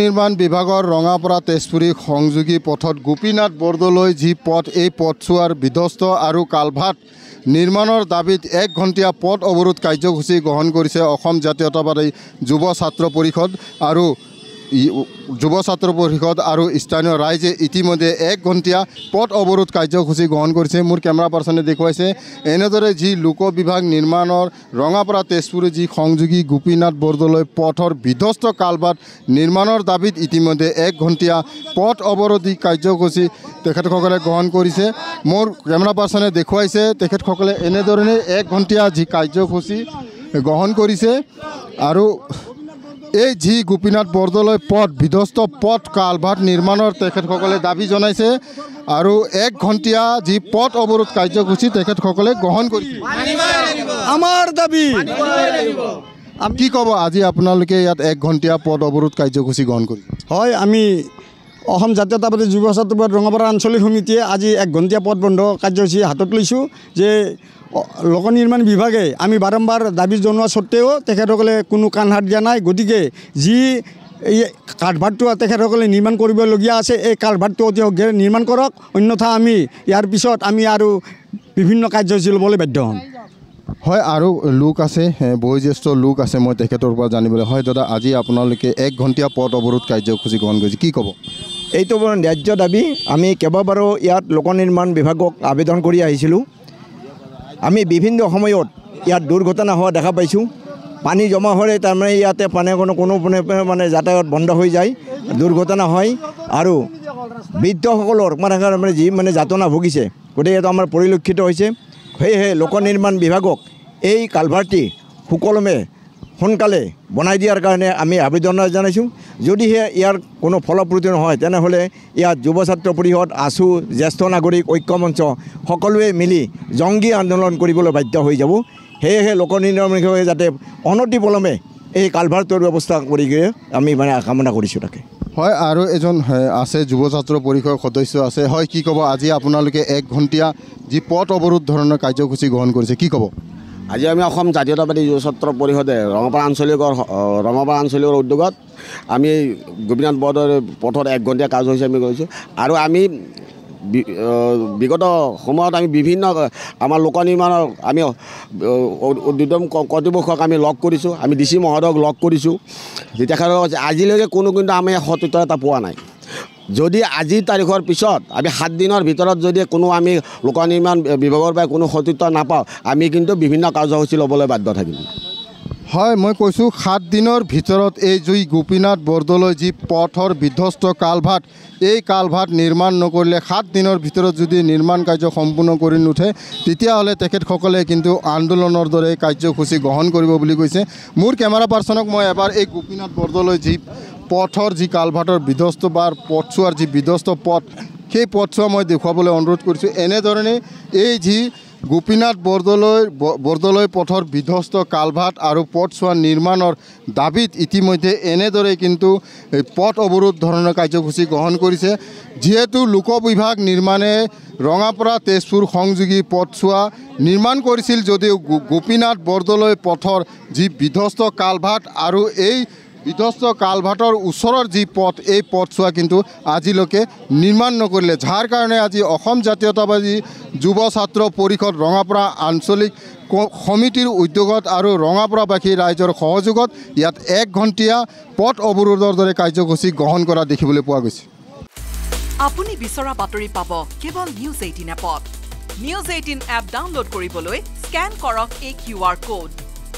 নিৰ্মাণ বিভাগৰ ৰঙাপড়া তেজপুৰী সংযোগী পথত গোপীনাথ বৰদলৈ যি পথ এই পথছোৱাৰ বিধ্বস্ত আৰু কালভাট নিৰ্মাণৰ দাবীত এক ঘণ্টীয়া পথ অৱৰোধ কাৰ্যসূচী গ্ৰহণ কৰিছে অসম জাতীয়তাবাদী যুৱ ছাত্ৰ পৰিষদ আৰু যুৱ ছাত্ৰ পৰিষদ আৰু স্থানীয় ৰাইজে ইতিমধ্যে এক ঘণ্টীয়া পথ অৱৰোধ কাৰ্যসূচী গ্ৰহণ কৰিছে মোৰ কেমেৰা পাৰ্চনে দেখুৱাইছে এনেদৰে যি লোক বিভাগ নিৰ্মাণৰ ৰঙাপাৰা তেজপুৰৰ যি সংযোগী গোপীনাথ বৰদলৈ পথৰ বিধ্বস্ত কালবাট নিৰ্মাণৰ দাবীত ইতিমধ্যে এক ঘণ্টীয়া পথ অৱৰোধী কাৰ্যসূচী তেখেতসকলে গ্ৰহণ কৰিছে মোৰ কেমেৰা পাৰ্চনে দেখুৱাইছে তেখেতসকলে এনেধৰণে এক ঘণ্টীয়া যি কাৰ্যসূচী গ্ৰহণ কৰিছে আৰু এই যি গোপীনাথ বৰদলৈ পথ বিধ্বস্ত পথ কালভাট নিৰ্মাণৰ তেখেতসকলে দাবী জনাইছে আৰু এক ঘণ্টীয়া যি পথ অৱৰোধ কাৰ্যসূচী তেখেতসকলে গ্ৰহণ কৰিছে কি ক'ব আজি আপোনালোকে ইয়াত এক ঘণ্টীয়া পথ অৱৰোধ কাৰ্যসূচী গ্ৰহণ কৰি হয় আমি অসম জাতীয়তাবাদী যুৱ ছাত্ৰবাদ ৰঙাপাৰা আঞ্চলিক সমিতিয়ে আজি এক ঘণ্টীয়া পথ বন্ধ কাৰ্যসূচী হাতত লৈছোঁ যে লোক নিৰ্মাণ বিভাগে আমি বাৰম্বাৰ দাবী জনোৱা স্বত্তেও তেখেতসকলে কোনো কাণ হাত দিয়া নাই গতিকে যি এই কাঠভাৰটো তেখেতসকলে নিৰ্মাণ কৰিবলগীয়া আছে এই কাঠভাৰটো অতি সোগ্ৰে নিৰ্মাণ কৰক অন্যথা আমি ইয়াৰ পিছত আমি আৰু বিভিন্ন কাৰ্যসূচী ল'বলৈ বাধ্য হ'ম হয় আৰু লোক আছে বয়োজ্যেষ্ঠ লোক আছে মই তেখেতৰ পৰা জানিবলৈ হয় দাদা আজি আপোনালোকে এক ঘণ্টীয়া পথ অৱৰোধ কাৰ্যসূচী গ্ৰহণ কৰিছে কি ক'ব এইটো ন্যায্য দাবী আমি কেইবাবাৰো ইয়াত লোক নিৰ্মাণ বিভাগক আবেদন কৰি আহিছিলোঁ আমি বিভিন্ন সময়ত ইয়াত দুৰ্ঘটনা হোৱা দেখা পাইছোঁ পানী জমা হলে তাৰমানে ইয়াতে পানী কোনো কোনো মানে যাতায়ত বন্ধ হৈ যায় দুৰ্ঘটনা হয় আৰু বৃদ্ধসকলৰ মানে মানে যি মানে যাতনা ভুগিছে গতিকে এইটো আমাৰ পৰিলক্ষিত হৈছে সেয়েহে লোক নিৰ্মাণ বিভাগক এই কালভাৰটি সুকলমে সোনকালে বনাই দিয়াৰ কাৰণে আমি আবেদন জনাইছোঁ যদিহে ইয়াৰ কোনো ফলপ্ৰতি নহয় তেনেহ'লে ইয়াত যুৱ ছাত্ৰ পৰিষদ আছু জ্যেষ্ঠ নাগৰিক ঐক্য মঞ্চ সকলোৱে মিলি জংগী আন্দোলন কৰিবলৈ বাধ্য হৈ যাব সেয়েহে লোক লোকনিৰ্মিকভাৱে যাতে অনতিপলমে এই কালভাৰটোৰ ব্যৱস্থা কৰি গৈ আমি মানে কামনা কৰিছোঁ তাকে হয় আৰু এজন আছে যুৱ ছাত্ৰ পৰিষদৰ সদস্য আছে হয় কি ক'ব আজি আপোনালোকে এক ঘণ্টীয়া যি পথ অৱৰোধ ধৰণৰ কাৰ্যসূচী গ্ৰহণ কৰিছে কি ক'ব আজি আমি অসম জাতীয়তাবাদী যুৱ ছাত্ৰ পৰিষদে ৰঙাপাৰা আঞ্চলিকৰ ৰঙাপাৰা আঞ্চলিকৰ উদ্যোগত আমি গোপীনাথ বৰদৰ পথত এক একঘণ্টীয়া কাৰ্যসূচী আমি কৰিছোঁ আৰু আমি বিগত সময়ত আমি বিভিন্ন আমাৰ লোক লোকনিৰ্মাণক আমি উদ্যম কৰ্তৃপক্ষক আমি লগ কৰিছোঁ আমি ডি চি মহোদয়ক লগ কৰিছোঁ তেখেতক আজিলৈকে কোনো কিন্তু আমি সত্যতা এটা পোৱা নাই যদি আজি তাৰিখৰ পিছত আমি সাত দিনৰ ভিতৰত যদি কোনো আমি লোক নিৰ্মাণ বিভাগৰ পৰা কোনো সতীৰ্থ নাপাওঁ আমি কিন্তু বিভিন্ন কাৰ্যসূচী ল'বলৈ বাধ্য থাকিম হয় মই কৈছোঁ সাত দিনৰ ভিতৰত এই জুই গোপীনাথ বৰদলৈ যি পথৰ বিধ্বস্ত কালভাট এই কালভাট নিৰ্মাণ নকৰিলে সাত দিনৰ ভিতৰত যদি নিৰ্মাণ কাৰ্য সম্পূৰ্ণ কৰি নুঠে তেতিয়াহ'লে তেখেতসকলে কিন্তু আন্দোলনৰ দৰে কাৰ্যসূচী গ্ৰহণ কৰিব বুলি কৈছে মোৰ কেমেৰা পাৰ্চনক মই এবাৰ এই গোপীনাথ বৰদলৈ যি পথৰ যি কালভাৰ্টৰ বিধ্বস্ত বা পথছোৱাৰ যি বিধ্বস্ত পথ সেই পথছোৱা মই দেখুৱাবলৈ অনুৰোধ কৰিছোঁ এনেধৰণে এই যি গোপীনাথ বৰদলৈ বৰদলৈ পথৰ বিধ্বস্ত কালভাৰ্ট আৰু পথছোৱা নিৰ্মাণৰ দাবীত ইতিমধ্যে এনেদৰে কিন্তু এই পথ অৱৰোধ ধৰণৰ কাৰ্যসূচী গ্ৰহণ কৰিছে যিহেতু লোকবিভাগ নিৰ্মাণে ৰঙাপৰা তেজপুৰ সংযোগী পথছোৱা নিৰ্মাণ কৰিছিল যদিও গোপীনাথ বৰদলৈ পথৰ যি বিধ্বস্ত কালভাৰ্ট আৰু এই বিধ্বস্ত কালভাটৰ ওচৰৰ যি পথ এই পথছোৱা কিন্তু আজিলৈকে নিৰ্মাণ নকৰিলে যাৰ কাৰণে আজি অসম জাতীয়তাবাদী যুৱ ছাত্ৰ পৰিষদ ৰঙাপৰা আঞ্চলিক সমিতিৰ উদ্যোগত আৰু ৰঙাপৰাবাসী ৰাইজৰ সহযোগত ইয়াত এক ঘণ্টীয়া পথ অৱৰোধৰ দৰে কাৰ্যসূচী গ্ৰহণ কৰা দেখিবলৈ পোৱা গৈছে আপুনি বিচৰা বাতৰি পাব কেৱল নিউজ এইটিন এপত নিউজ এইটিন এপ ডাউনলোড কৰিবলৈ স্কেন কৰক এই Q R code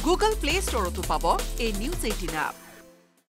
Google Play ষ্টৰতো পাব এই নিউজ এইটিন এপ